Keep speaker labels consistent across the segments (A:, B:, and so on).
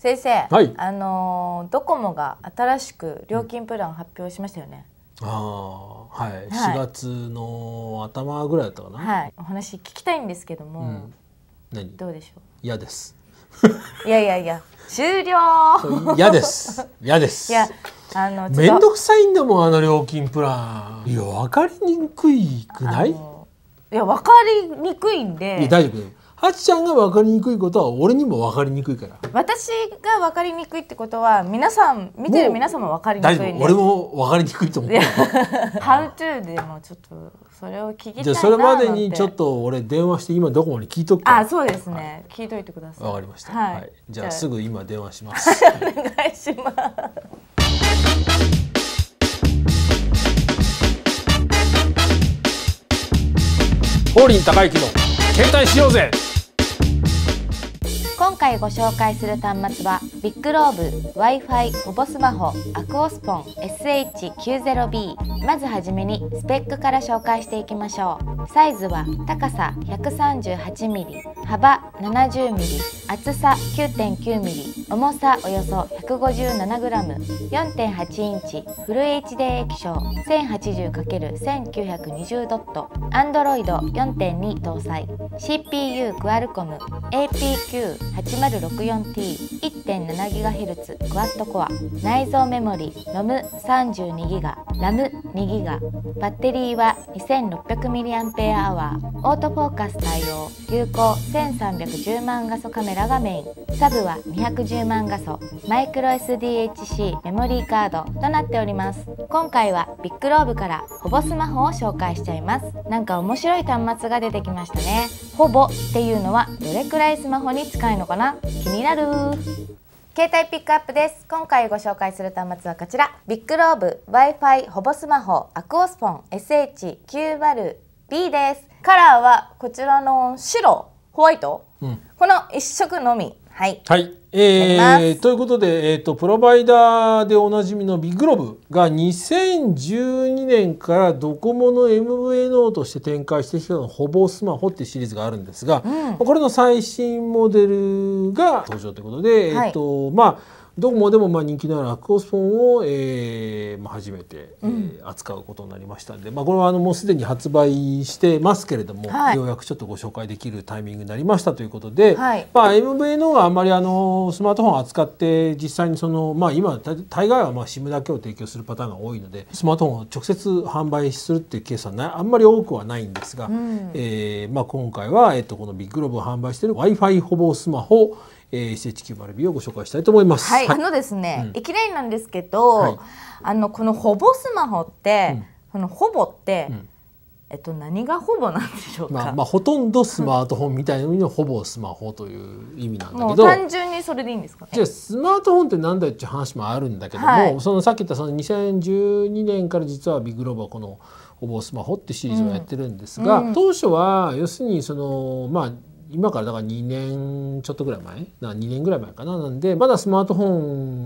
A: 先生、はい、あのドコモが新しく料金プラン発表しましたよね。
B: うん、あはい、はい、月の頭ぐらいだったかな、
A: はい、お話聞きたいんですけども、うん、
B: 何。どうでしょう嫌です
A: いやいやいや終了 嫌です嫌ですいやあの面倒
B: くさいんだもんあの料金プランいやわかりにくいくないいやわかりにくいんでいや、大丈夫ハチちゃんが分かりにくいことは俺にも分かりにくいから私
A: が分かりにくいってことは皆さん見てる皆さんも分かりにくい、ね、俺
B: も分かりにくいと思う
A: How to でもちょっとそれを聞きじゃあそれまでにちょっ
B: と俺電話して今どこまで聞いとく
A: あそうですね、はい、聞いといてくださいわかりました、はい、はい、じゃあすぐ
B: 今電話しま
A: す お願いします
B: ホーリン高之の携帯しようぜ
A: 今回ご紹介する端末はビッグローブ w i f i ほぼスマホアクオスポン SH90B まずはじめにスペックから紹介していきましょうサイズは高さ 138mm 幅 70mm 厚さ 9.9mm 重さおよそ 157g4.8 インチフル HD 液晶 1080×1920 ドット Android 4.2搭載 CPU クアルコム APQ 8 0 6 4 t 1 7ヘルツクワッドコア内蔵メモリ NOM32GB RAM2GB バッテリーは 2600mAh オートフォーカス対応有効1310万画素カメラがメインサブは210万画素マイクロ SDHC メモリーカードとなっております今回はビッグローブからほぼスマホを紹介しちゃいますなんか面白い端末が出てきましたねほぼっていうのはどれくらいスマホに使えのかな気になる携帯ピックアップです今回ご紹介する端末はこちらビッグローブ Wi-Fi ほぼスマホアクオスポン s h 9 0 b ですカラーはこちらの白ホワイト、うん、この1色のみはい、は
B: いえー、ということで、えーと、プロバイダーでおなじみのビッグロブが2012年からドコモの MVNO として展開してきたのほぼスマホっていうシリーズがあるんですが、うん、これの最新モデルが登場ということで、はい、えーとまあどこモでもまあ人気のあるアクオスフォンを、えーまあ、初めて、えー、扱うことになりましたんで、うん、まあ、これはあのもうすでに発売してますけれども、はい、ようやくちょっとご紹介できるタイミングになりましたということで、はい、まあ、MVNO があんまりあのスマートフォンを扱って実際にその、まあ、今大概はまあ SIM だけを提供するパターンが多いのでスマートフォンを直接販売するっていうケースはなあんまり多くはないんですが、うん、えー、まあ、今回は、えっと、このビッグローブを販売している w i f i ほぼスマホえー、SHQ ルビをご紹介したいと思います。はい、はい、あので
A: すね、うん、いきなりなんですけど、はい、あのこのほぼスマホって、そ、うん、のほぼって、うん、えっと何がほぼなんでし
B: ょうか。まあ、まあ、ほとんどスマートフォンみたいなのほぼスマホという意味なんだけど、単
A: 純にそれでいいんですか、
B: じゃあスマートフォンってなんだよっていう話もあるんだけども、はい、そのさっき言ったその2012年から実はビッグローボはこのほぼスマホってシリーズをやってるんですが、当初は要するにそのまあ今からだから2年ちょっとぐらい前な2年ぐらい前かななんでまだスマートフォ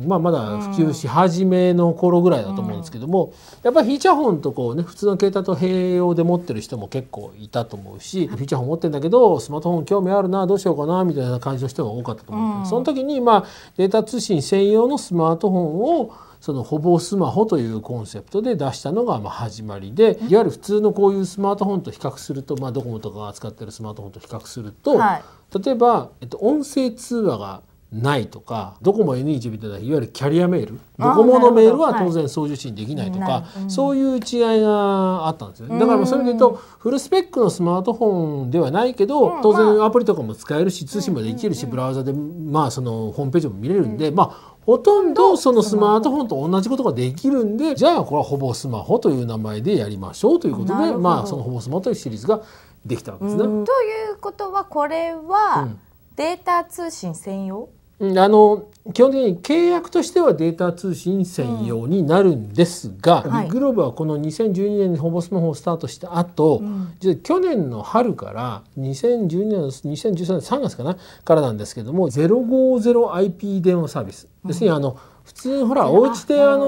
B: ン、まあ、まだ普及し始めの頃ぐらいだと思うんですけども、やっぱりフィーチャーフォンとこうね普通の携帯と併用で持ってる人も結構いたと思うしフィーチャーフォン持ってんだけどスマートフォン興味あるなどうしようかなみたいな感じの人が多かったと思う、うん、その時にまあデータ通信専用のスマートフォンをそのほぼスマホというコンセプトで出したのがま始まりでいわゆる普通のこういうスマートフォンと比較すると、まあ、ドコモとかが扱ってるスマートフォンと比較すると、はい、例えば、えっと、音声通話がないとかドコモ N1 みたいないわゆるキャリアメールドコモのメールは当然送受信できないとか、はいそういう違いがあったんですねだからそれで言うとフルスペックのスマートフォンではないけど、うん、当然アプリとかも使えるし通信もできるし、うん、ブラウザでまあそのホームページも見れるんでまあほとんどそのスマートフォンと同じことができるんでじゃあこれはほぼスマホという名前でやりましょうということでまあそのほぼスマホというシリーズができたんですね。とい
A: うことはこれは、データ通信専用
B: あの基本的に契約としてはデータ通信専用になるんですが、うん、グローブはこの2012年にほぼスマホをスタートした後、うん、実は去年の春から2012年の2013年3月かなからなんですけども 050IP 電話サービス、要するにあの、普通ほらお家であの例えば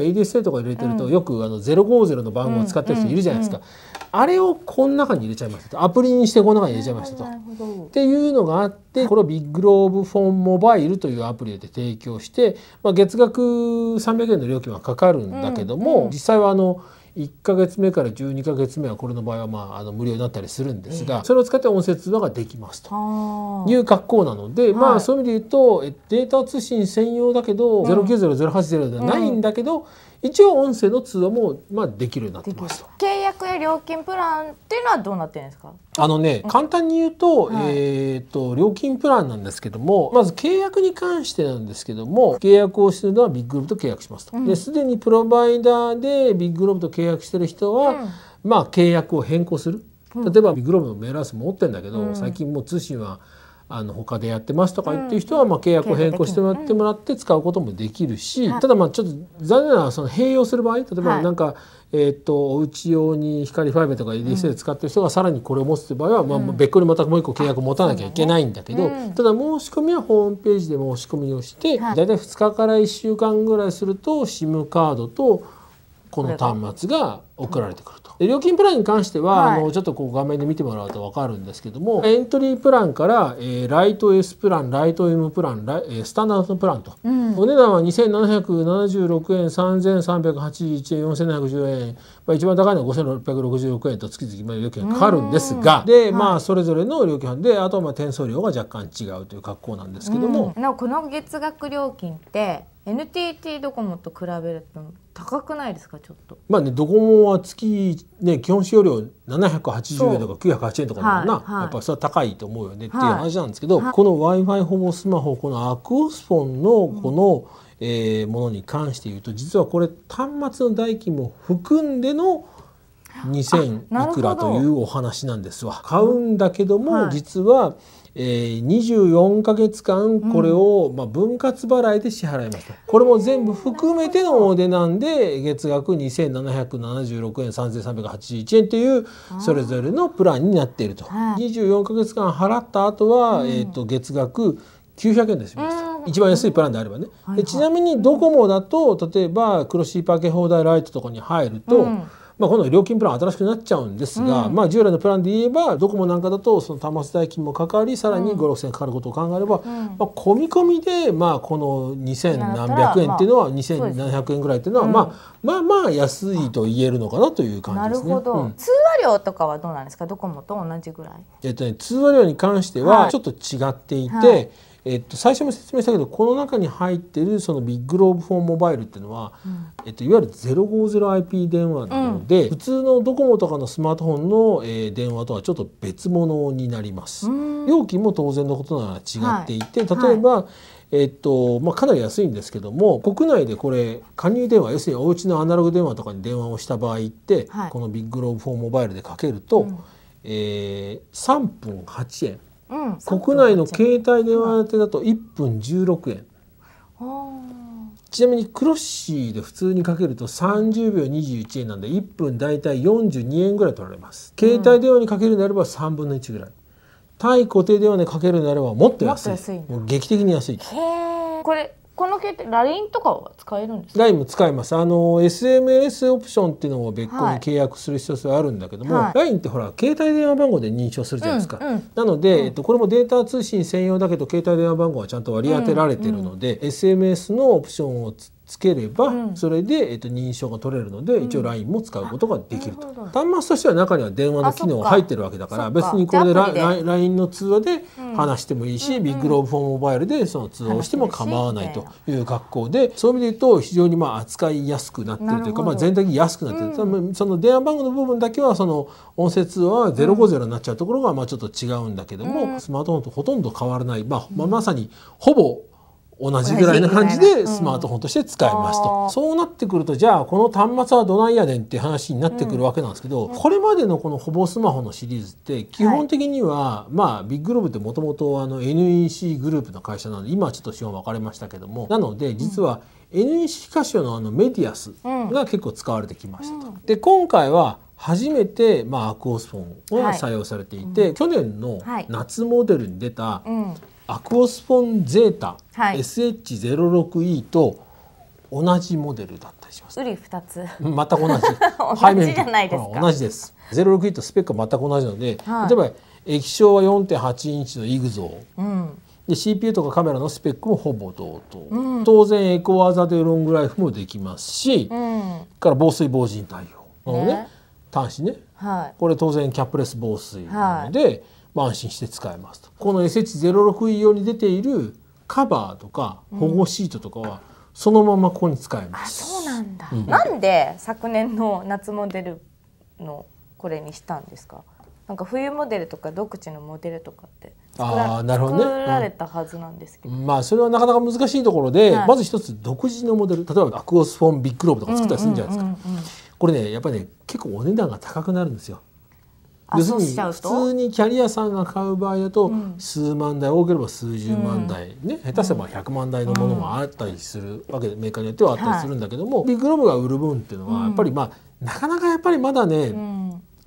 B: ADSL とか入れてると、よくあの050の番号を使ってる人いるじゃないですか、あれをこの中に入れちゃいましたとアプリにしてこの中に入れちゃいましたと。っていうのがあってこれをビッグローブフォンモバイルというアプリで提供して、まあ、月額300円の料金はかかるんだけども、実際はあの1か月目から12か月目はこれの場合は、まあ、あの無料になったりするんですが、それを使って音声通話ができますという格好なので、まあ、そういう意味で言うとデータ通信専用だけど090080ではないんだけど、一応音声の通話もまあできるようになってますと。
A: 契約や料金プランっていうのはどうなってるんですか？
B: あのね、簡単に言うと、えっ、ー、と料金プランなんですけども、まず契約に関してなんですけども、契約をするのはビッグロループと契約しますと。うん、で、すでにプロバイダーでビッグロループと契約してる人は、うん、まあ契約を変更する。例えばビッグローブのメールアス持ってんだけど、最近もう通信はあの他でやってますとか言ってる人はまあ契約を変更してもらってもらって使うこともできるし、ただまあちょっと残念なのはその併用する場合例えばなんか、えっとおち用に光ファイブとか EDS で使ってる人がさらにこれを持つという場合は、まあ、別個にまたもう一個契約を持たなきゃいけないんだけど、ただ申し込みはホームページで申し込みをして、大体2日から1週間ぐらいすると SIM カードとこの端末が送られてくると。で料金プランに関しては、はい、あのちょっとこう画面で見てもらうと分かるんですけどもエントリープランから、えー、ライト S プランライト M プランライ、えー、スタンダードプランと、うん、お値段は2776円3381円4710円、まあ、一番高いのは5666円と月々まあ料金がかかるんですがで、まあ、それぞれの料金であとはまあ転送料が若干違うという格好なんですけども。
A: なこの月額料金って NTT ドコモと比べると高くないですかちょっ
B: とまあねドコモは月ね基本使用料780円とか908円とかな、はいはい、やっぱそれは高いと思うよねっていう話なんですけど、はい、この w i f i ほぼスマホこのアクオスフォンのこの、うん、えー、ものに関して言うと実はこれ端末の代金も含んでの2,000いくらというお話なんですわ。買うんだけども、はい、実はえー、24か月間これを、まあ、分割払いで支払いました、うん、これも全部含めてのおなんで月額2776円3381円というそれぞれのプランになっていると、はい、24か月間払った後は、うん、えー、と月額900円で済みました、うん、一番安いプランであればね、はいはい、ちなみにドコモだと例えばクロシーパーケ放題ライトとかに入ると、うんまあ、今度は料金プラン新しくなっちゃうんですが、うん、まあ、従来のプランで言えばドコモなんかだとその端末代金もかかりさらに5 6千円かかることを考えれば、うん、まあ、込み込みで、まあ、この2,000何百円っていうのは2,700円ぐらいっていうのは、まあまあまあ安いと言えるのかなという感じですね。なるほど、通
A: 話料とかはどうなんですかドコモと同じぐらい、
B: えっとね、通話料に関してはちょっと違っていて、はいはいえっと、最初も説明したけどこの中に入ってるそのビッグローブフォンモバイルっていうのは、うん、えっと、いわゆる 050IP 電話なので、うん、普通のドコモとかのスマートフォンの、えー、電話とはちょっと別物になります。料金も当然のことなら違っていて、はい、例えば、はいえっとまあ、かなり安いんですけども国内でこれ加入電話要するにお家のアナログ電話とかに電話をした場合って、はい、このビッグローブフォ4モバイルでかけると、うん、えー、3分8円国内の携帯電話手だと1分16円、ちなみにクロッシーで普通にかけると30秒21円なんで1分大体42円ぐらい取られます携帯電話にかけるなれば3分の1ぐらい対固定電話にかけるなればもっと安いもう劇的に安いへ
A: えこれこの携帯 LINE とかは使えるんで
B: すか LINE も使えますあの SMS オプションっていうのも別個に契約する必要性はあるんだけども、はい、LINE ってほら携帯電話番号で認証するじゃないですか、うんうん、なので、えっと、これもデータ通信専用だけど携帯電話番号はちゃんと割り当てられてるので、うんうん、SMS のオプションをつつければ、うん、それで、えっと、認証が取れるので、一応 LINE も使うことができると、うん、端末としては中には電話の機能が入ってるわけだから別にこれで LINE の通話で話してもいいし、うん、ビッグローブフォンモバイルでその通話をしても構わないという学校でそういう意味で言うと非常にまあ扱いやすくなってるというか、まあ、全体的に安くなってる、うん、その電話番号の部分だけはその音声通話は050になっちゃうところがまあちょっと違うんだけども、スマートフォンとほとんど変わらない、まあまあ、まさにほぼ同じぐらいな感じでスマートフォンとして使えますと、うん、そうなってくるとじゃあこの端末はどないやねんっていう話になってくるわけなんですけど、うん、これまでのこのほぼスマホのシリーズって基本的には、はい、まあビッグローブってもともと NEC グループの会社なので今はちょっと資本分かれましたけどもなので実は NEC 歌手のあのメディアスが結構使われてきましたと。うん、で今回は初めて、まあ、アクオスフォンを採用されていて、はい、去年の夏モデルに出た、はいアクオスフォンゼータ、はい、SH06E と同じモデルだった
A: りします。うり二つ。全く
B: 同じ。同じじゃないですか。同じです。06E とスペックは全く同じなので、はい、例えば液晶は4.8インチのイグゾー。うん、で CPU とかカメラのスペックもほぼ同等、うん、当然エコワーザでロングライフもできますし、うん、から防水防塵対応のね、ね、端子ね、はい、これ当然キャップレス防水なので、はい安心して使えますこの SH06 用に出ているカバーとか保護シートとかは、そのままここに使えます、うん、そうなんだ、うん、
A: なんで昨年の夏モデルのこれにしたんですかなんか冬モデルとか独自のモデルとかって
B: 作らあなるほど、ね、作られ
A: たはずなんです
B: けど、うん、まあそれはなかなか難しいところで、はい、まず一つ独自のモデル例えばアクオスフォンビッグローブとか作ったりするんじゃないですか、これねやっぱりね結構お値段が高くなるんですよ要するに普通にキャリアさんが買う場合だと数万台、多ければ数十万台、ね、下手すれば100万台のものもあったりするわけでメーカーによってはあったりするんだけども、はい、ビッグロムが売る分っていうのはやっぱりまあなかなかやっぱりまだね、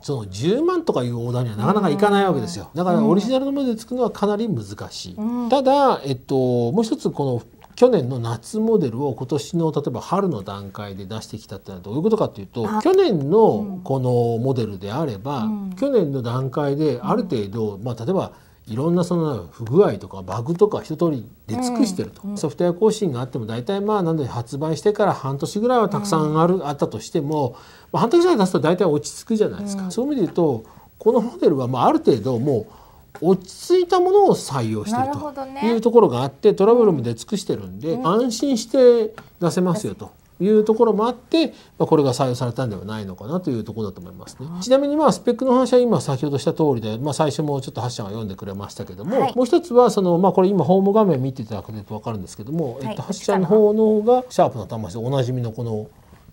B: その10万とかいうオーダーにはなかなかいかないわけですよだからオリジナルのもので作るのはかなり難しい、ただ、えっと、もう一つこの去年の夏モデルを今年の例えば春の段階で出してきたってのはどういうことかっていうと去年のこのモデルであれば、うん、去年の段階である程度、まあ、例えばいろんなその不具合とかバグとか一通り出尽くしてると、うん、ソフトウェア更新があっても大体まあなで発売してから半年ぐらいはたくさんある、うん、あったとしても、まあ、半年ぐらい経つと大体落ち着くじゃないですか、うん、そういう意味で言うとこのモデルはまあある程度もう落ち着いたものを採用してる
A: という
B: ところがあって、ね、トラブルも出尽くしてるんで、うん、安心して出せますよと。いうところもあって、まあ、これが採用されたんではないのかなというところだと思いますね。ちなみにまあスペックの話は今先ほどした通りで、まあ、最初もちょっとハッが読んでくれましたけども、はい、もう一つはその、まあ、これ今ホーム画面見ていただくと分かるんですけども、はい、えっと、ハッの方の方がシャープの魂でおなじみのこの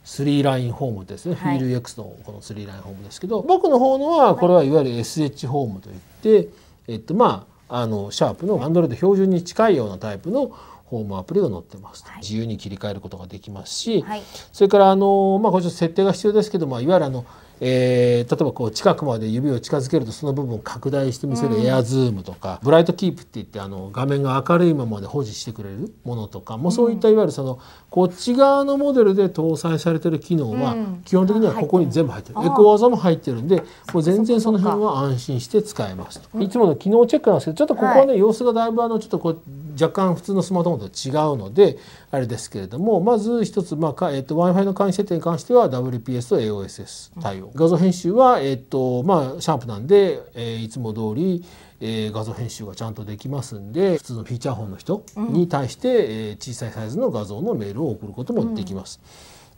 B: 3ラインホームですね、はい、フィール X のこの3ラインホームですけど僕の方のはこれはいわゆる SH ホームといって。えっとまあ、あのシャープの Android 標準に近いようなタイプのホームアプリが載ってます、はい、自由に切り替えることができますし、はい、それからあの、まあ、これちょっと設定が必要ですけど、まあ、いわゆるあのえー、例えばこう近くまで指を近づけるとその部分を拡大して見せるエアズームとか、うん、ブライトキープっていってあの画面が明るいままで保持してくれるものとかもうそういったいわゆるそのこっち側のモデルで搭載されてる機能は基本的にはここに全部入ってる、うん、エコ技も入ってるんでもう全然その辺は安心して使えますと、うん、いつもの機能チェックなんですけどちょっとここはね、はい、様子がだいぶあのちょっとこう若干普通のスマートフォンと違うのであれですけれどもまず一つ、まあえーと、と Wi-Fi の管理設定に関しては WPS と AOSS 対応、うん、画像編集は、えーとまあ、シャープなんで、えー、いつも通り、えー、画像編集がちゃんとできますんで普通のフィーチャーフォンの人に対して、うん、えー、小さいサイズの画像のメールを送ることもできます。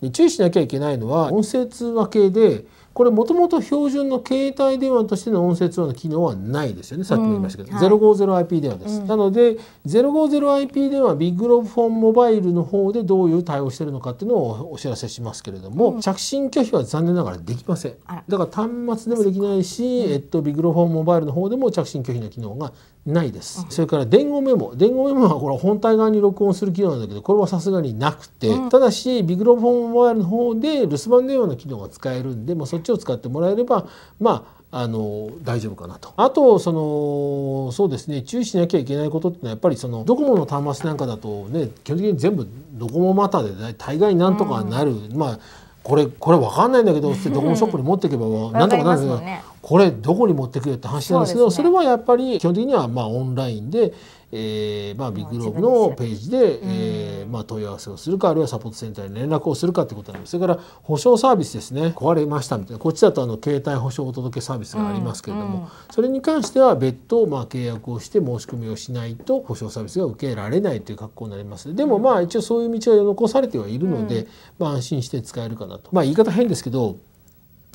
B: うん、注意しなきゃいけないのは音声通話系でこれもともと標準の携帯電話としての音声通話の機能はないですよねさっきも言いましたけど、うんはい、050IP 電話です、うん、なので 050IP 電話ビッグロフォンモバイルの方でどういう対応してるのかっていうのをお知らせしますけれども、うん、着信拒否は残念ながらできませんだから端末でもできないし、うん、えっと、ビッグロフォンモバイルの方でも着信拒否の機能がないです、それから伝言メモ伝言メモはこれ本体側に録音する機能なんだけどこれはさすがになくて、うん、ただしビグロフォンモバイルの方で留守番電話の機能が使えるんで、まあ、そっちを使ってもらえればまああの大丈夫かなと。あとそのそうですね注意しなきゃいけないことってのはやっぱりそのドコモの端末なんかだとね基本的に全部ドコモマターで大概なんとかなる、うん、まあこれこれ分かんないんだけどってドコモショップに持っていけばなんとかなるんですが、これどこに持ってくよって話なんですけどそれはやっぱり基本的にはまあオンラインで、えーまあ、ビッグローブのページで、えーまあ、問い合わせをするかあるいはサポートセンターに連絡をするかってことなんですそれから保証サービスですね壊れましたみたいなこっちだとあの携帯保証お届けサービスがありますけれども、それに関しては別途、まあ、契約をして申し込みをしないと保証サービスが受けられないという格好になりますでもまあ一応そういう道は残されてはいるので、まあ、安心して使えるかなと。まあ、言い方変ですけど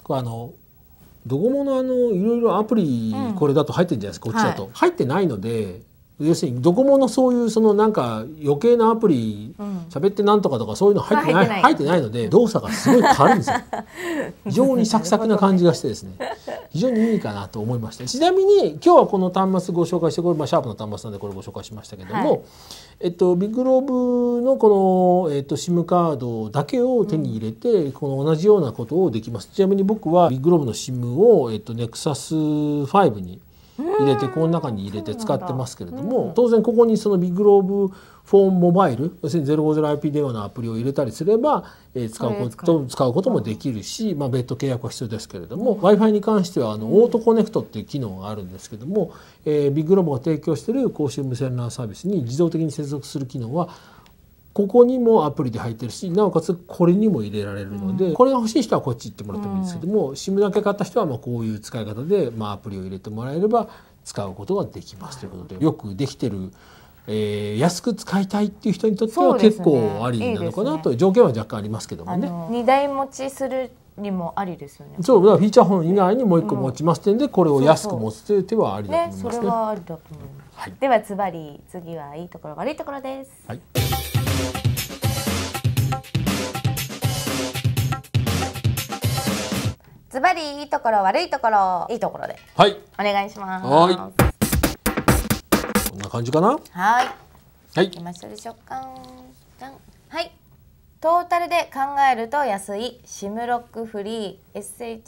B: あのドコモのあのいろいろアプリこれだと入ってるじゃないですか、こっちだと、入ってないので要するにドコモのそういうそのなんか余計なアプリ喋ってなんとかとかそういうの入ってない,、入ってないので動作がすごい軽いんですよ 非常にサクサクな感じがしてですね非常にいいかなと思いましたちなみに今日はこの端末ご紹介してこれ、まあ、シャープの端末なんでこれご紹介しましたけども、はい、えっと、ビッグローブのこの、えっと、SIM カードだけを手に入れて、うん、この同じようなことをできますちなみに僕はビッグローブの SIM を、えっと、NEXUS5 に入れてこの中に入れて使ってますけれども当然ここにそのビッグローブフォンモバイル要するに 050IP 電話のアプリを入れたりすれば、えー、使うこと使うこともできるし、まあ、別途契約は必要ですけれども w i f i に関してはあのオートコネクトっていう機能があるんですけども、えー、ビッグローブが提供している公衆無線 LAN サービスに自動的に接続する機能はここにもアプリで入ってるしなおかつこれにも入れられるので、うん、これが欲しい人はこっち行ってもらってもいいんですけども、うん、SIM だけ買った人はまあこういう使い方で、まあ、アプリを入れてもらえれば使うことができますということでよくできてる、えー、安く使いたいっていう人にとっては結構ありなのかなと、ね、条件は若干ありますけどもね。
A: 2台持ちするにもありですよね。そ
B: う、だからフィーチャーフォン以外にもう一個持ちます点で、これを安く持つという手はありだと思いますね。ねそれはあり
A: だと思います。はい、ではズバリ次はいいところ悪いところです。はい。ズバリいいところ悪いところいいところではいお願いしま
B: すはい。こんな感じかなはいはい
A: いましたでしょうかはいトータルで考えると安い SIM ロックフリー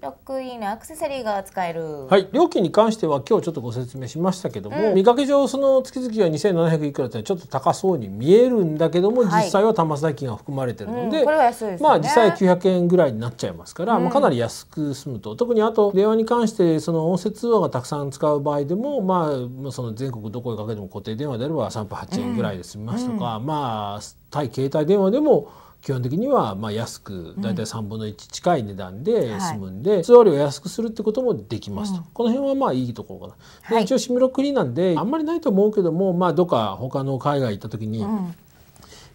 A: SH06E のアクセサリーが使えるは
B: い料金に関しては今日ちょっとご説明しましたけども、うん、見かけ上その月々は2700いくらってちょっと高そうに見えるんだけども、はい、実際は端末代金が含まれてるので、うん、これは安いです、ね、まあ実際900円ぐらいになっちゃいますから、うん、まあ、かなり安く済むと特にあと電話に関してその音声通話がたくさん使う場合でもまあその全国どこへかけても固定電話であれば3分8円ぐらいで済みますとか、まあ対携帯電話でも基本的にはまあ安く大体3分の1近い値段で済むんで、通話料を安くするってこともできますと、この辺はまあいいところかな、一応シムロクリなんであんまりないと思うけどもまあどっか他の海外行った時に、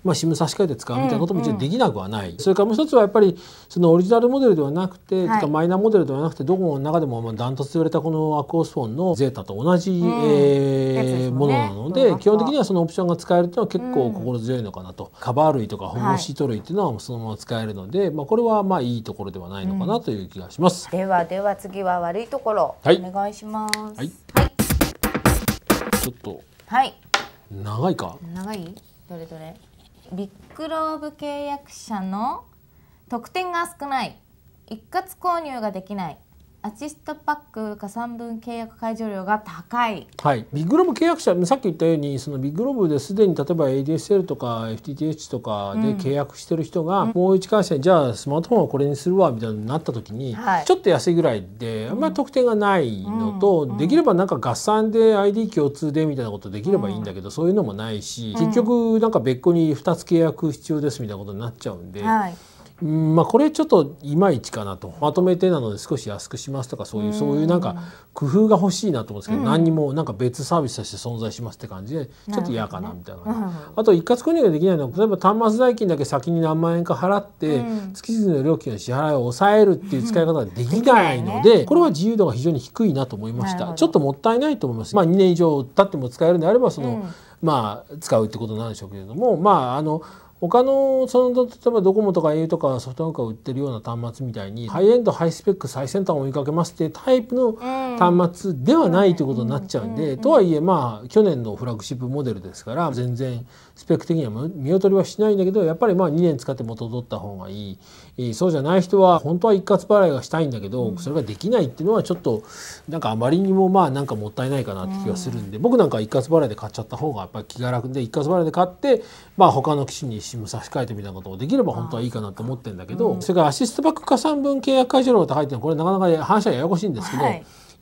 B: まあ、新聞差し替えて使うみたいなこともできなくはない、うんうん、それからもう一つはやっぱりそのオリジナルモデルではなくて、はい、マイナーモデルではなくてどこモの中でもまあダントツ言われたこのアクオスフォンのゼータと同じ、うん、えーね、ものなので基本的にはそのオプションが使えるというのは結構心強いのかなと、うん、カバー類とか保護シート類っていうのはそのまま使えるので、はい、まあ、これはまあいいところではないのかなという気がします。
A: うん、ではでは次は悪いところ、はい、お願いします。はい、
B: はい、ちょっと、はい、長いか
A: 長いどれどれビッグローブ契約者の特典が少ない一括購入ができないアチストパック加算分契約解除料が高い、
B: はい、ビッグローブ契約者さっき言ったようにそのビッグローブですでに例えば ADSL とか FTTH とかで契約してる人が、うん、もう一回戦じゃあスマートフォンはこれにするわみたいになった時に、はい、ちょっと安いぐらいであんまり特典がないのと、うんできればなんか合算で ID 共通でみたいなことできればいいんだけど、そういうのもないし、結局なんか別個に2つ契約必要ですみたいなことになっちゃうんで。はいまあ、これちょっといまいちかなとまとめてなので少し安くしますとかそういうそういうなんか工夫が欲しいなと思うんですけど、何にもなんか別サービスとして存在しますって感じでちょっと嫌かなみたいな、あと一括購入ができないのは例えば端末代金だけ先に何万円か払って月々の料金の支払いを抑えるっていう使い方ができないので、これは自由度が非常に低いなと思いましたちょっともったいないと思います。まあ、2年以上経っても使えるんであればその、まあ、使うってことなんでしょうけれどもまああの他のその例えばドコモとか au とかソフトバンクが売ってるような端末みたいにハイエンドハイスペック最先端を追いかけますっていうタイプの
A: 端
B: 末ではないということになっちゃうんでとはいえまあ去年のフラッグシップモデルですから全然スペック的には見劣りはしないんだけどやっぱりまあ2年使って元取った方がいいそうじゃない人は本当は一括払いがしたいんだけどそれができないっていうのはちょっとなんかあまりにもまあなんかもったいないかなって気がするんで僕なんか一括払いで買っちゃった方がやっぱり気が楽で一括払いで買ってまあ他の機種に差し替えてみたいなこともできれば本当はいいかなと思ってるんだけどそれからアシストバック加算分契約解除料が入ってるのこれなかなか反射ややこしいんですけど。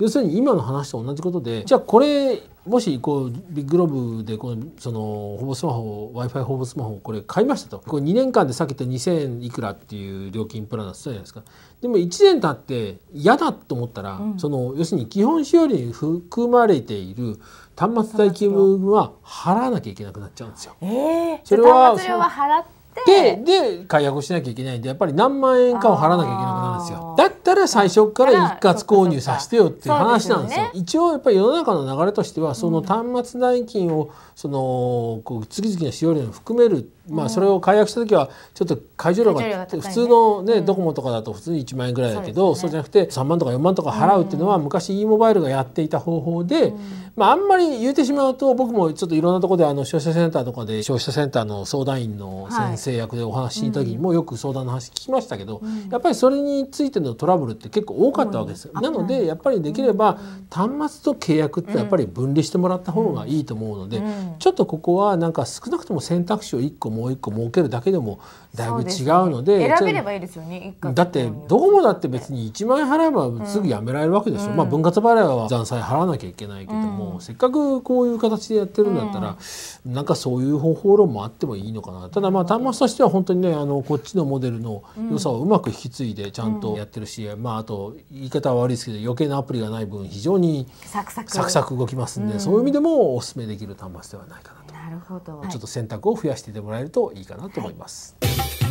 B: 要するに今の話と同じことでじゃあこれもしこうビッグローブでこのそのほぼスマホ w i f i ほぼスマホをこれ買いましたとこれ2年間でさけきった2,000いくらっていう料金プランだったじゃないですかでも1年経って嫌だと思ったら、うん、その要するに基本使用料に含まれている端末代金分は払わなきゃいけなくなっちゃうんですよ。えー、それはは払っでで解約しなきゃいけないんでやっぱり何万円かを払わなきゃいけなくなるんですよだったら最初から一括購入させてよっていう話なんですよ、ね、一応やっぱり世の中の流れとしてはその端末代金をそのこう次々の使用料に含める、うん、まあそれを解約した時はちょっと会場料が普通のね、うん、ドコモとかだと普通に1万円ぐらいだけどそう、ね,、じゃなくて3万とか4万とか払うっていうのは昔 e モバイルがやっていた方法で、うん、まあ、あんまり言うてしまうと僕もちょっといろんなところであの消費者センターとかで消費者センターの相談員の先生役でお話しした時にもよく相談の話聞きましたけど、はいうん、やっぱりそれについてのトラブルって結構多かったわけですよ。なのでやっぱりできれば端末と契約ってやっぱり分離してもらった方がいいと思うので、ちょっとここはなんか少なくとも選択肢を1個もう1個設けるだけでもだいぶ違うので、ね、選べれ
A: ばいいですよねだ
B: ってどこもだって別に1万円払えばすぐやめられるわけでしょ、うん、まあ分割払いは残債払わなきゃいけないけども、せっかくこういう形でやってるんだったら、うん、なんかそういう方法論もあってもいいのかなただまあ端末としては本当にねあのこっちのモデルの良さをうまく引き継いでちゃんとやってるし、うん、まああと言い方は悪いですけど余計なアプリがない分非常に
A: サクサク
B: 動きますんで、そういう意味でもおすすめできる端末ではないか
A: なとなるほどちょっと
B: 選択を増やしていてもらえるといいかなと思います。はい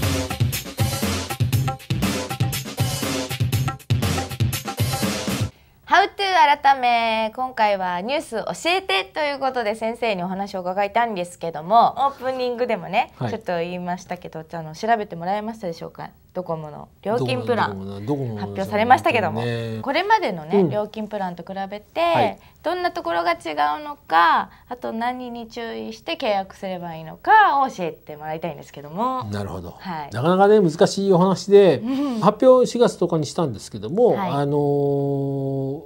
A: How to 改め今回はニュース教えてということで先生にお話を伺いたんですけどもオープニングでもね、はい、ちょっと言いましたけどあの調べてもらえましたでしょうかドコモの料金プラン発表されましたけども、これまでのね、料金プランと比べて、どんなところが違うのかあと何に注意して契約すればいいのかを教えてもらいたいんですけどもなるほど、はい、な
B: かなかね難しいお話で発表4月とかにしたんですけども、はい、あのー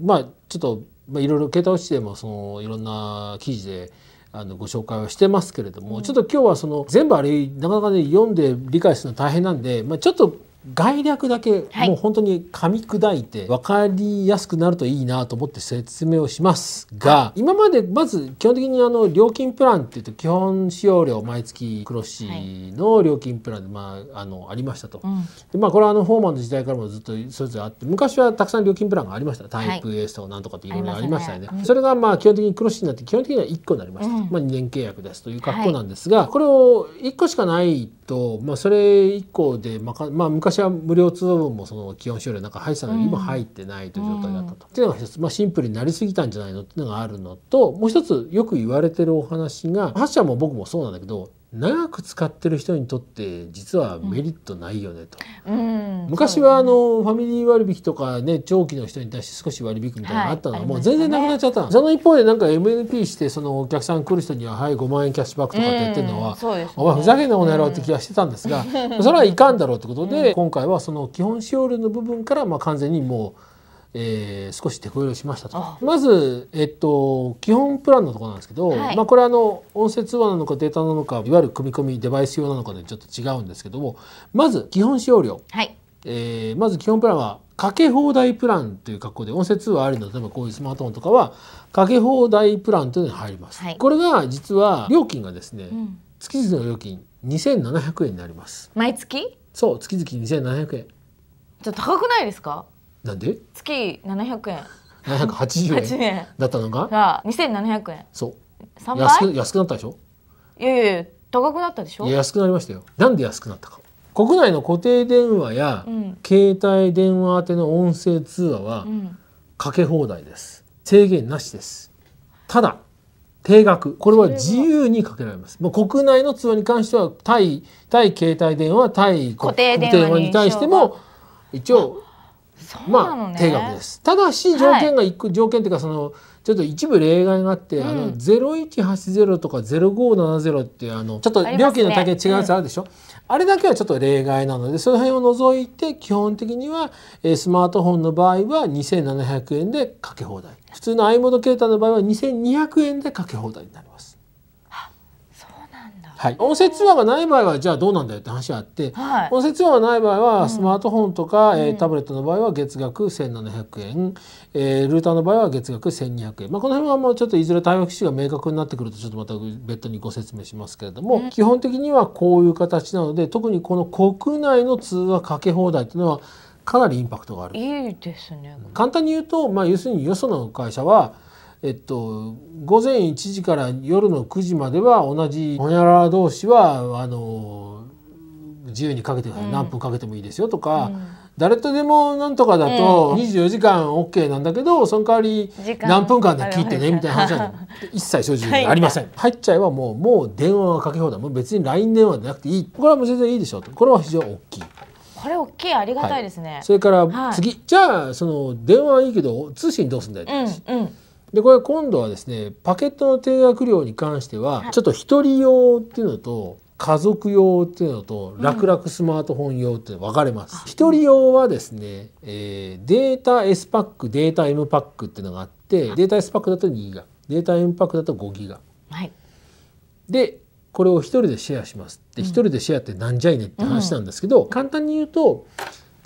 B: まあちょっと、まあ、いろいろ桁落ちでもそのいろんな記事であのご紹介をしてますけれども、うん、ちょっと今日はその全部あれなかなかね読んで理解するの大変なんで、まあ、ちょっと概略だけ、もう本当に噛み砕いて分かりやすくなるといいなと思って説明をしますが、今までまず基本的にあの料金プランっていうと基本使用料毎月黒市の料金プランで、まあ、あのありましたと、でまあ、これはあのフォーマンの時代からもずっとそれぞれあって昔はたくさん料金プランがありましたタイプ S とかなんとかっていろいろありましたよね、それがまあ基本的に黒市になって基本的には1個になりました、まあ、2年契約ですという格好なんですが、これを1個しかないとまあ、それ以降で、まあ、まあ、昔は無料通話もその基本資料なんか入ってたのに、今入ってないという状態だったと。うん、っていうのが一つ、まあ、シンプルになりすぎたんじゃないのっていうのがあるのともう一つよく言われてるお話が発社も僕もそうなんだけど長く使ってる人にとって実はメリットないよねと、
A: うん昔
B: はあの、ファミリー割引とかね長期の人に対して少し割引みたいなのあったのが、はい、もう全然なくなっちゃった、ね、その一方でなんか MNP してそのお客さん来る人には「はい5万円キャッシュバック」とかってやってるのは、うんね、お前ふざけんなこの野郎って気がしてたんですが、それはいかんだろうってことで、今回はその基本使用料の部分からまあ完全にもうえー、少し手こ入れしましたとまず、えっと、基本プランのところなんですけど、はい、まあ、これあの音声通話なのかデータなのかいわゆる組み込みデバイス用なのかでちょっと違うんですけどもまず基本使用料、はい、えー、まず基本プランはかけ放題プランという格好で音声通話あるの例えばこういうスマートフォンとかはかけ放題プランというのに入ります。はい、これが実は料金がですね、うん、月々の料金2700円になります。
A: 毎月
B: そう月々2700円。じゃ高くないですかなんで
A: 月700円
B: 780円円だったのが
A: 2700円そう3倍安く
B: 安くなったでしょ
A: いやいや高くなったでしょいや
B: 安くなりましたよなんで安くなったか国内の固定電話や、うん、携帯電話宛ての音声通話は、うん、かけ放題です制限なしですただ定額これは自由にかけられます。もう国内の通話に関しては対対携帯電話対固定電話に対しても一応まあ定額です。ただし条件がいく、条件っていうかそのちょっと一部例外があって、うん、あの0180とか0570っていうあのちょっと料金の体系違うやつあるでしょ。あれだけはちょっと例外なので、その辺を除いて、基本的には、えスマートフォンの場合は2700円でかけ放題。普通の i モード携帯の場合は2200円でかけ放題になります。はい、音声通話がない場合はじゃあどうなんだよって話があって、はい、音声通話がない場合はスマートフォンとか、うん、えー、タブレットの場合は月額1700円、えー、ルーターの場合は月額1200円、まあ、この辺はもうちょっといずれ対話機種が明確になってくるとちょっとまた別途にご説明しますけれども、うん、基本的にはこういう形なので特にこの国内の通話かけ放題というのはかなりインパクトがある。
A: いいですね
B: 簡単に言うと、まあ、要するによその会社はえっと、午前1時から夜の9時までは同じほにゃらら同士はあの自由にかけてうん、何分かけてもいいですよとか、うん、誰とでもなんとかだと24時間 OK なんだけど、その代わり何分間で聞いてねみたいな話は 一切正直ありません。入っちゃえばもうもう電話はかけ放題もう別に LINE 電話じゃなくていいこれはもう全然いいでしょうとこれは非常に大きい。
A: これ大きいありがたいですね、はい、それ
B: から次、はい、じゃあその電話はいいけど通信どうすんだよって話、うんうんでこれ今度はですねパケットの定額量に関しては、ちょっと1人用っていうのと家族用っていうのと楽々スマートフォン用って分かれます。一、うん、人用はですね、えー、データ S パックデータ M パックっていうのがあってデータ S パックだと2ギガデータ M パックだと5ギガ。はい、でこれを1人でシェアしますで1人でシェアってなんじゃいねって話なんですけど、うん、簡単に言うと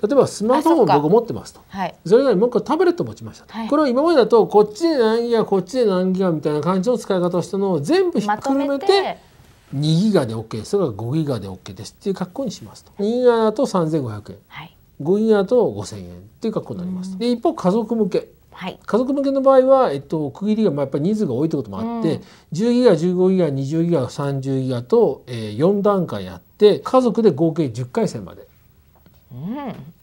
B: 例えばスマートフォン僕持ってますとそれ以外に一はタブレット持ちましたと、はい、これは今までだとこっちで何ギガこっちで何ギガみたいな感じの使い方をしたのを全部ひっくるめて2ギガで OK それとか5ギガで OK ですっていう格好にしますと2ギガだと3500円、はい、5ギガだと5000円っていう格好になりますとで一方家族向けはい、家族向けの場合は、えっと、区切りがまあやっぱり人数が多いということもあって、うん、10ギガ15ギガ20ギガ30ギガと、えー、4段階あって家族で合計10回線まで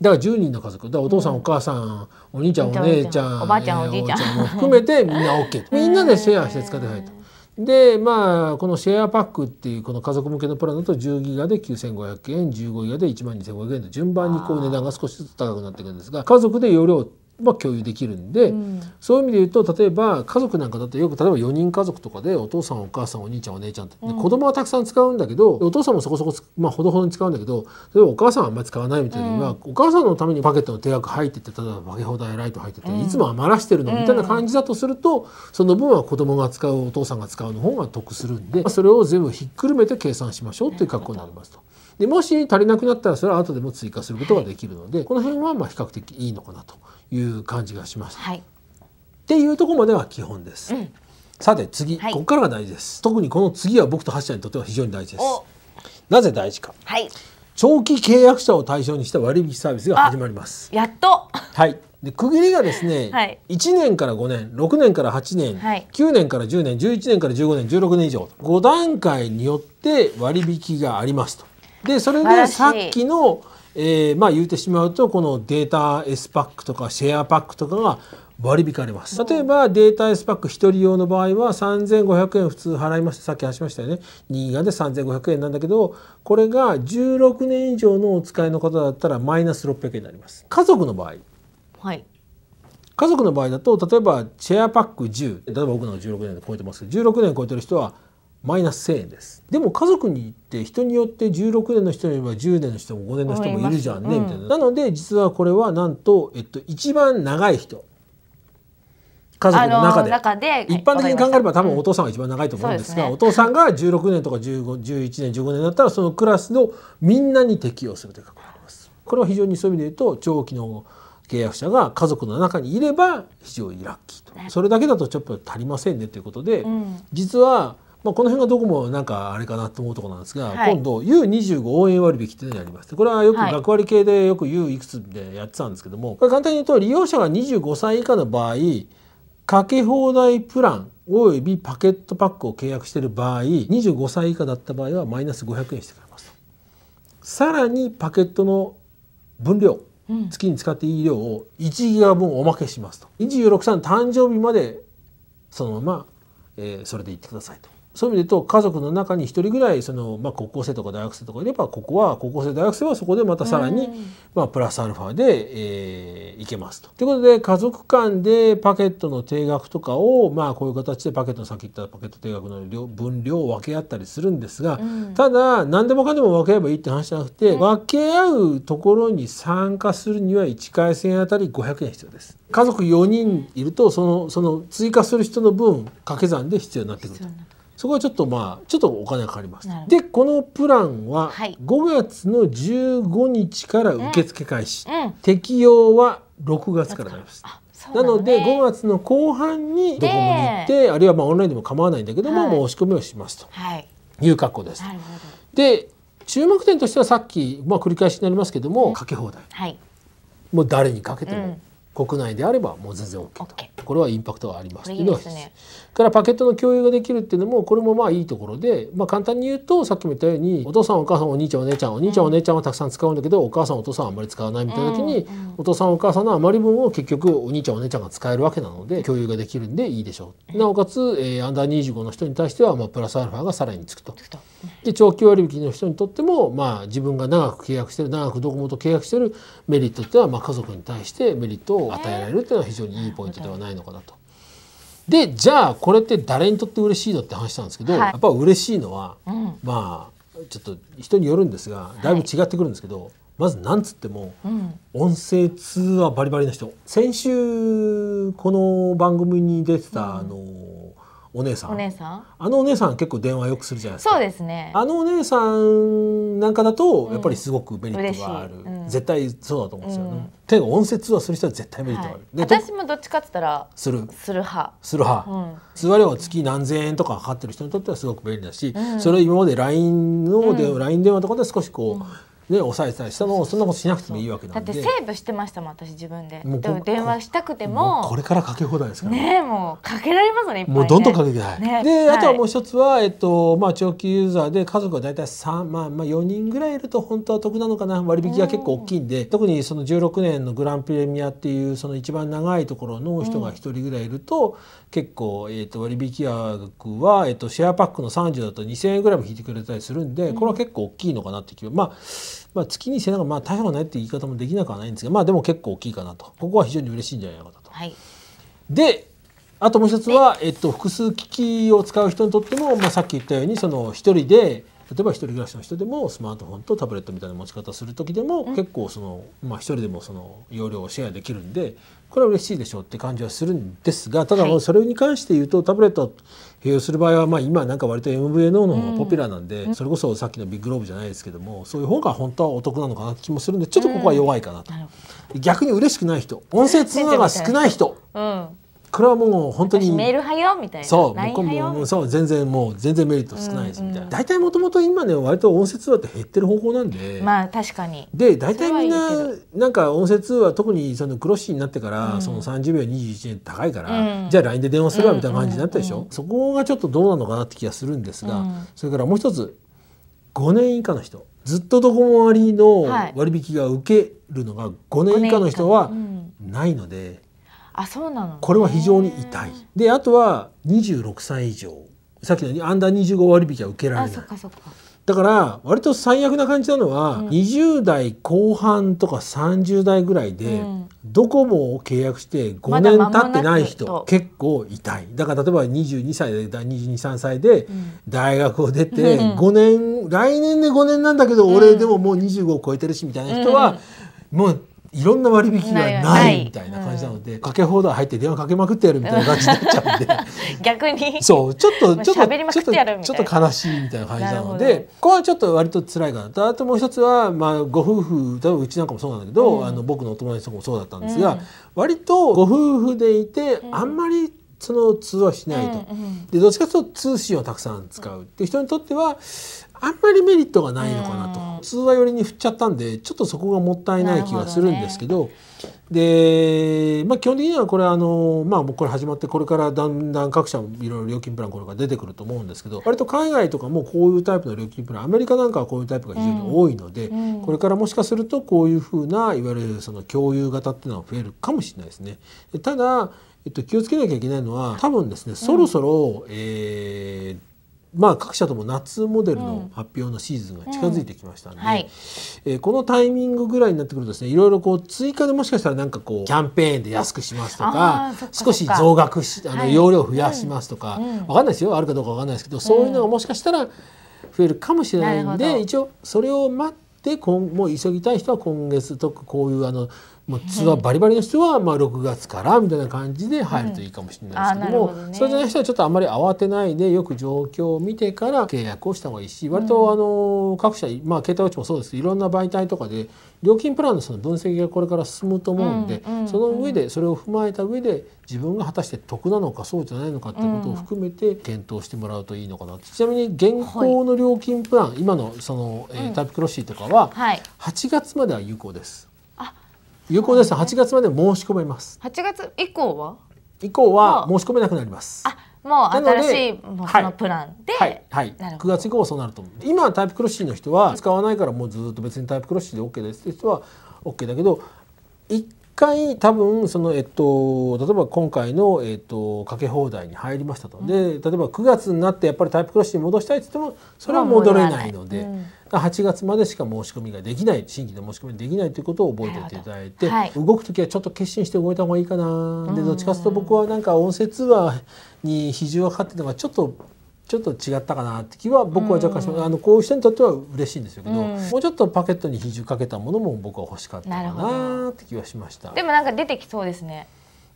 B: だから10人の家族だからお父さん、お母さんお兄ちゃんお姉ちゃ
A: んおばあちゃんおじいちゃん
B: も含めてみんな OK みんなでシェアして使ってないと。でまあこのシェアパックっていうこの家族向けのプランだと10ギガで9500円15ギガで1万2500円と順番にこう値段が少しずつ高くなっていくんですが家族で容量は共有できるんで、うん、そういう意味で言うと例えば家族なんかだとよく例えば4人家族とかでお父さんお母さんお兄ちゃんお姉ちゃんって、うん、子供はたくさん使うんだけどお父さんもそこそこ、まあ、ほどほどに使うんだけど例えばお母さんはあんまり使わないみたいな時は、うん、お母さんのためにパケットの手額入っててただ分け放題ライト入ってて、いつも余らしてるのみたいな感じだとすると、その分は子供が使うお父さんが使うの方が得するんでそれを全部ひっくるめて計算しましょうという格好になりますと。でもし足りなくなったらそれは後でも追加することができるので、はい、この辺はまあ比較的いいのかなという感じがします。はい、っていうところまでは基本です。うん、さて次、はい、ここからが大事です。特にこの次は僕と橋ちゃんにとっては非常に大事です。なぜ大事か。長期契約者を対象にした割引サービスが始まります。やっと。はい。で区切りがですね、はい、1年から5年6年から8年、はい、9年から10年11年から15年16年以上5段階によって割引がありますとでそれでさっきの、えー、まあ言うてしまうとこのデータ S パックとかシェアパックとかが割引かれます例えばデータ S パック1人用の場合は3500円普通払いましたさっき話しましたよね新潟で3500円なんだけどこれが16年以上のお使いの方だったらマイナス600円になります家族の場合、はい、家族の場合だと例えばシェアパック10例えば僕の16年で超えてますけど16年超えてる人はマイナス1円ですでも家族に行って人によって16年の人もいれば10年の人も5年の人もいるじゃんね、みたいななので実はこれはなんと、えっと、一番長い人家族の中で
A: 中で、一般的に考
B: えれば多分お父さんが一番長いと思うんですが、うんね、お父さんが16年とか15 11年15年だったらそのクラスのみんなに適用するという格好ます。これは非常にそういう意味で言うと長期の契約者が家族の中にいれば非常にラッキーと、ね、それだけだとちょっと足りませんねということで、うん、実はまあ、この辺がどこもなんかあれかなと思うところなんですが、はい、今度 U25 応援割引っていうのにありましてこれはよく学割系でよく U いくつでやってたんですけども、これ簡単に言うと利用者が25歳以下の場合かけ放題プランおよびパケットパックを契約している場合25歳以下だった場合はマイナス500円してくれますと。さらにパケットの分量月に使っていい量を1ギガ分おまけしますと26歳の誕生日までそのまま、えー、それでいってくださいとそういう意味で言うと家族の中に1人ぐらいその、まあ、高校生とか大学生とかいればここは高校生大学生はそこでまたさらに、まあ、プラスアルファで、えー、いけますと。ということで家族間でパケットの定額とかを、まあ、こういう形でパケットのさっき言ったパケット定額の量分量を分け合ったりするんですが、うん、ただ何でもかんでも分け合えばいいって話じゃなくて、うん、分け合うところに参加するには1回戦あたり500円必要です。家族4人いるとそのその追加する人の分掛け算で必要になってくると。そこはちょっとまあちょっとお金がかかります。でこのプランは5月の15日から受付開始、うん、適用は6月からになります。なので5月の後半にドコモに行って、あるいはまあオンラインでも構わないんだけども、はい、申し込みをしますという格好です。はい、で注目点としてはさっき、まあ、繰り返しになりますけども、うん、かけ放題、はい、もう誰にかけても、国内であればもう全然 OK と、うん、これはインパクトがありますというのがね、からパケットの共有ができるっていうのもこれもまあいいところで、まあ、簡単に言うとさっきも言ったようにお父さんお母さんお兄ちゃんお姉ちゃんお兄ちゃんお姉ちゃんはたくさん使うんだけど、お母さんお父さんはあんまり使わないみたいな時に、お父さんお母さんの余り分を結局お兄ちゃんお姉ちゃんが使えるわけなので共有ができるんでいいでしょう。なおかつ、えー、アンダー25の人に対しては、まあ、プラスアルファがさらにつくと。で長期割引の人にとっても、まあ、自分が長く契約してる長くドコモと契約してるメリットっていうのは、まあ、家族に対してメリットを与えられるっていうのは非常にいいポイントではないのかなと。でじゃあこれって誰にとって嬉しいのって話したんですけど、はい、やっぱ嬉しいのは、うん、まあちょっと人によるんですがだいぶ違ってくるんですけど、はい、まずなんつっても、うん、音声通話バリバリな人先週この番組に出てた、うん、あのお姉さんお姉さんあのお姉さん結構電話よくするじゃないです
A: かそうですねあのお姉さ
B: んなんかだとやっぱりすごくメリットがある、うん絶対そうだと思うんですよ、ね、うか音声通話する人は絶対メリットがある、はい、私
A: もどっちかって言ったらするする派
B: する派、うん、通話料が月何千円とかかかってる人にとってはすごく便利だし、それを今まで LINE ので、うん、LINE 電話とかで少しこう、で抑えたりしたのをそんなことしなくてもいいわけなんでだってセー
A: ブしてましたもん私自分で電話したくてもこ
B: れからかけ放題ですから
A: ねもうかけられますね、ね、もうどんどん
B: かけてない、ね、で、はい、あとはもう一つは、えっとまあ、長期ユーザーで家族が大体3、まあ、まあ4人ぐらいいると本当は得なのかな割引が結構大きいんで特にその16年のグランプレミアっていうその一番長いところの人が1人ぐらいいると、結構、えー、と割引額は、えー、とシェアパックの30だと2,000円ぐらいも引いてくれたりするんで、これは結構大きいのかなって気は、まあ、まあ月に0 0 0円がまあ大変はないって言い方もできなくはないんですがまあでも結構大きいかなとここは非常に嬉しいんじゃないかなと。はい、であともう一つは、えっと、複数機器を使う人にとっても、まあ、さっき言ったようにその1人で例えば一人暮らしの人でもスマートフォンとタブレットみたいな持ち方する時でも結構その、まあ、一人でもその容量をシェアできるんでこれは嬉しいでしょうって感じはするんですがただもうそれに関して言うとタブレットを併用する場合はまあ今なんか割と MVNO の方がポピュラーなんでそれこそさっきのビッグローブじゃないですけどもそういう方が本当はお得なのかなって気もするんでちょっとここは弱いかなと。逆に嬉しくない人音声通話が少ない人。これはもう本当にメー
A: ル派よみたいなそう僕も
B: そう全然もう全然メリット少ないですみたいな、うんうん、大体もともと今ね割と音声通話って減ってる方法なんで
A: まあ確かに
B: で大体みんななんか音声通話特にそのクロッシーになってから、うん、その30秒21円高いから、うん、じゃあ LINE で電話すればみたいな感じになったでしょ、うんうんうん、そこがちょっとどうなのかなって気がするんですが、うん、それからもう一つ5年以下の人ずっとどこも割の割引が受けるのが5年以下の人はないので。
A: あそうなの、
B: これは非常に痛いであとは26歳以上さっきのアンダー2 5割引は受けられないあそっかそっかだから割と最悪な感じなのは、20代後半とか30代ぐらいで、ドコモを契約して5年経ってない人結構痛いだから例えば22歳で223歳で大学を出て5年、来年で5年なんだけど、俺でももう25を超えてるしみたいな人は、もういろんな割引がないみたいな感じなので、かけ放題入って電話かけまくってやるみたいな感じになっちゃうんで
A: 逆にそうちょっとちょっとちょっと悲
B: しいみたいな感じなのでここはちょっと割と辛いかなあともう一つは、まあ、ご夫婦多分うちなんかもそうなんだけど、あの僕のお友達とかもそうだったんですが、割とご夫婦でいて、あんまりその通話しないと、でどっちかというと通信をたくさん使うっていう人にとってはあんまりメリットがないのかなと、通話寄りに振っちゃったんでちょっとそこがもったいない気がするんですけど、ね、で、まあ、基本的にはこれあの、まあ、これ始まってこれからだんだん各社もいろいろ料金プランこれが出てくると思うんですけど割と海外とかもこういうタイプの料金プランアメリカなんかはこういうタイプが非常に多いので、うんうん、これからもしかするとこういうふうないわゆるその共有型っていうのは増えるかもしれないですね。ただえっと、気をつけなきゃいけないのは多分ですねそろそろ、うん、えーまあ、各社とも夏モデルの発表のシーズンが近づいてきましたんで、うんはい、えー、このタイミングぐらいになってくるとですねいろいろこう追加でもしかしたらなんかこうキャンペーンで安くしますとか少し増額しあの、容量増やしますとか、はい、うん、分かんないですよあるかどうか分かんないですけど、そういうのがもしかしたら増えるかもしれないんで、うん、一応それを待って今もう急ぎたい人は今月とこういうあのもうツアーバリバリの人はまあ6月からみたいな感じで入るといいかもしれないですけども、うんね、そうじゃない人はちょっとあんまり慌てないでよく状況を見てから契約をした方がいいし割とあの各社、まあ、携帯ウォッチもそうですけどいろんな媒体とかで料金プランのその分析がこれから進むと思うんで、その上でそれを踏まえた上で自分が果たして得なのかそうじゃないのかってことを含めて検討してもらうといいのかなちなみに現行の料金プラン、今のその、えー、タイプクロシーとかは8月までは有効です。有効です。8月まで申し込めます。
A: 8月以降は
B: 以降は申し込めなくなります。あ
A: もう新しいものプランで、
B: はいはいはい、9月以降はそうなると思う今タイプクロッシーの人は使わないからもうずっと別にタイプクロッシーで OK ですって人は OK だけど1回多分その、えっと、例えば今回の、えっと、かけ放題に入りましたと、うん、で例えば9月になってやっぱりタイプクロスに戻したいって言ってもそれは戻れないので、8月までしか申し込みができない新規の申し込みできないということを覚えておいていただいて、はい、動く時はちょっと決心して動いた方がいいかな、でどっちかというと僕はなんか音声通話に比重がかかってるのがちょっとちょっと違ったかなって気は僕は若干しまうあのこういう人にとっては嬉しいんですけど、うん、もうちょっとパケットに比重かけたものも僕は欲しかった
A: かなって
B: 気はしましたで
A: もなんか出てきそうですね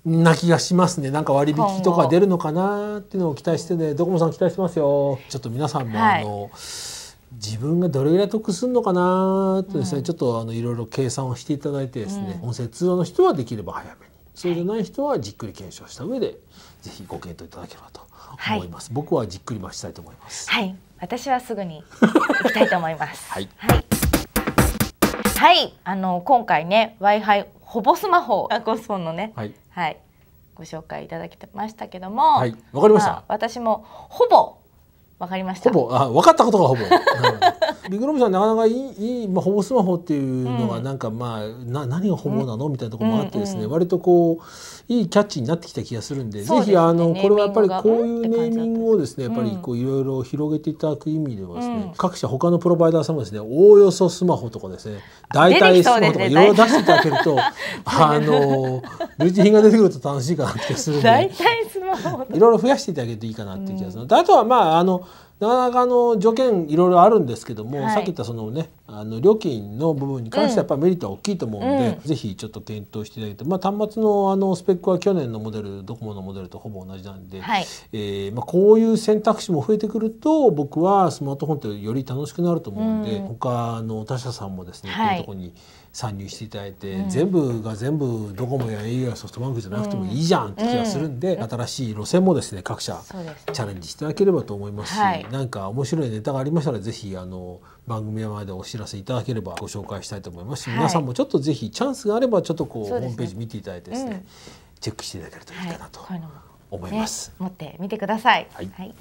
B: な気がしますねなんか割引とか出るのかなっていうのを期待してねドコモさん期待してますよちょっと皆さんもあの、はい、自分がどれぐらい得するのかなとですね、うん、ちょっとあのいろいろ計算をしていただいてですね、音声通話の人はできれば早めにそうじゃない人はじっくり検証した上で、はい、ぜひご検討いただければと思います、はい、僕はじっくり待したいと思います
A: はい私はすぐに行きたいと思いま
B: す はい、はい、
A: はい、あの今回ね Wi-Fi ほぼスマホアコスフンのねはい、はい、ご紹介いただきましたけどもはいわかりました、まあ、私もほぼわかりました
B: ほぼあ分かったことがほぼビグロムさんなかなかいいいい、まあ、ほぼスマホっていうのはなんか、まあな何がほぼなのみたいなところもあってですね、割とこういいキャッチになってきた気がするんでぜひあのこれはやっぱりこういうネーミングをですねやっぱりこういろいろ広げていただく意味ではですね、各社他のプロバイダーさんもですねおおよそスマホとかですね大体スマホとかいろいろ出していただけると、あの類似品が出てくると楽しいかなって気がするんで 大体スマホいろいろ増やしていただけるといいかなっていう気がする、あとはまああのなかなかあの条件いろいろあるんですけども、はい、さっき言ったそのねあの料金の部分に関してはやっぱりメリットは大きいと思うんで、うん、ぜひちょっと検討していただいて、まあ、端末のあのスペックは去年のモデルドコモのモデルとほぼ同じなんで、はい、えー、まあ、こういう選択肢も増えてくると僕はスマートフォンってより楽しくなると思うんで、うん、他の他社さんもですね、こういうとこに参入していただいて、うん、全部が全部ドコモや au やソフトバンクじゃなくてもいいじゃんって気がするんで、うん、新しい路線もですね各社チャレンジしていただければと思いますし、はい、なんか面白いネタがありましたら是非あの番組までお知らせいただければご紹介したいと思いますし、はい、皆さんもちょっと是非チャンスがあればちょっとこう、ね、ホームページ見ていただいてですね、チェックしていただけるといいかなと。い思います、
A: ね、持ってみてください、はい、はい